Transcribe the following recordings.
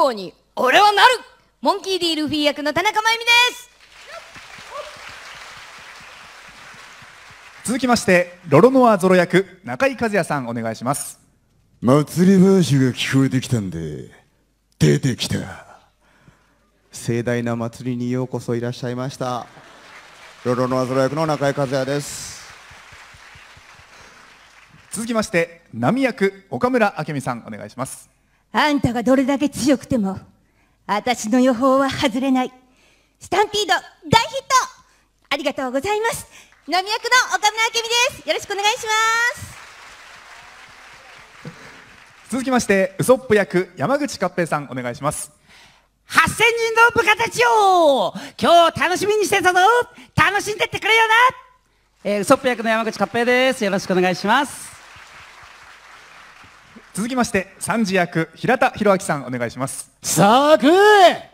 王に俺はなるモンキーディ・ルフィ役の田中真由美です続きましてロロノアゾロ役中井和也さんお願いします祭り話が聞こえてきたんで出てきた盛大な祭りにようこそいらっしゃいましたロロノアゾロ役の中井和也です続きまして波役岡村明美さんお願いしますあんたがどれだけ強くても、私の予報は外れない。スタンピード大ヒットありがとうございます。南役の岡村明美です。よろしくお願いします。続きまして、ウソップ役、山口勝平さん、お願いします。八千人の部下たちよ今日楽しみにしてたぞ楽しんでってくれよなえー、ウソップ役の山口勝平です。よろしくお願いします。続きまして三次役平田博明さんお願いしますさあ食え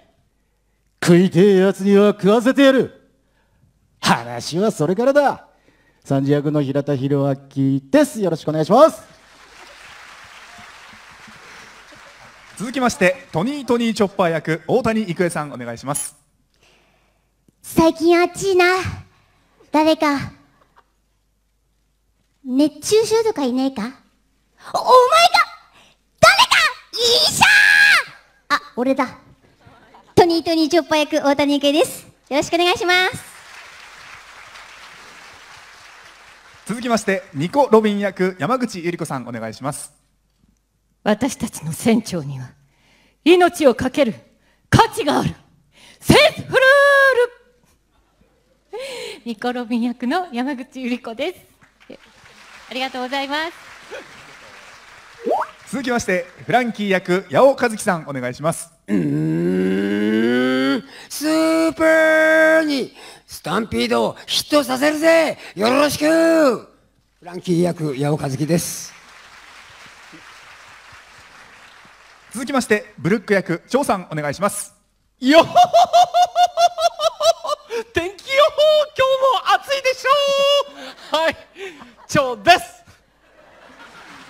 食いてえやつには食わせてやる話はそれからだ三次役の平田博明ですよろしくお願いします続きましてトニートニーチョッパー役大谷育恵さんお願いします最近暑いな誰か熱中症とかいねえかお前俺だトニートニーチョッパ役大谷幸ですよろしくお願いします続きましてニコ・ロビン役山口ゆり子さんお願いします私たちの船長には命を懸ける価値があるセースフルールニコ・ロビン役の山口ゆり子ですありがとうございます続きましてフランキー役八尾和樹さんお願いしますうーんスーパーにスタンピードをヒットさせるぜよろしくフランキー役八尾和樹です続きましてブルック役張さんお願いしますよほ天気予報今日も暑いでしょうはい張です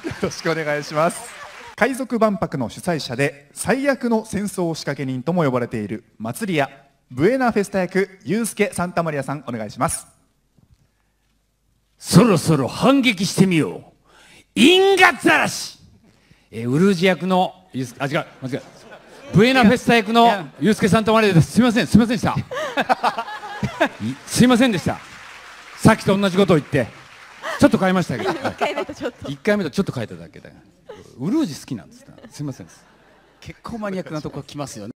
よろしくお願いします海賊万博の主催者で最悪の戦争仕掛け人とも呼ばれている祭り屋ブエナフェスタ役ユースケ・サンタマリアさんお願いしますそろそろ反撃してみよう因果ざえー、ウルージ役のユースあ違う間違うブエナフェスタ役のユースケ・サンタマリアですすみませんすみませんでしたすいませんでしたさっきと同じことを言ってちょっと変えましたけど1回目とちょっと変えただけだからウルージ好きなんですすいません結構マニアックなとこ来ますよね